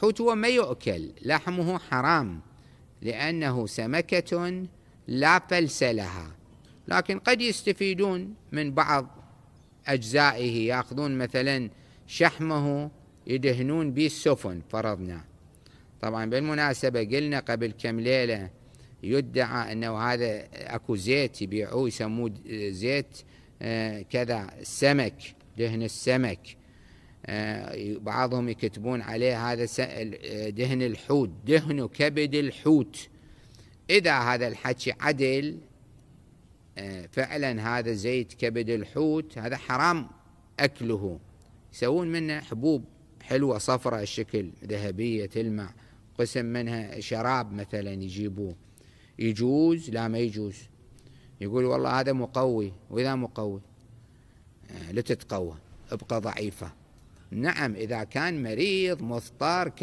حوت هو ما يؤكل لحمه حرام لأنه سمكة لا فلس لها لكن قد يستفيدون من بعض أجزائه يأخذون مثلا شحمه يدهنون به السفن فرضنا طبعا بالمناسبة قلنا قبل كم ليلة يدعى أنه هذا أكو زيت يبيعوه يسموه زيت آه، كذا السمك دهن السمك آه، بعضهم يكتبون عليه هذا آه، دهن الحوت دهن كبد الحوت إذا هذا الحكي عدل آه، فعلا هذا زيت كبد الحوت هذا حرام أكله يسوون منه حبوب حلوة صفراء الشكل ذهبية تلمع قسم منها شراب مثلا يجيبوه يجوز لا ما يجوز يقول والله هذا مقوي وإذا مقوي لا تتقوى ابقى ضعيفه نعم إذا كان مريض مضطر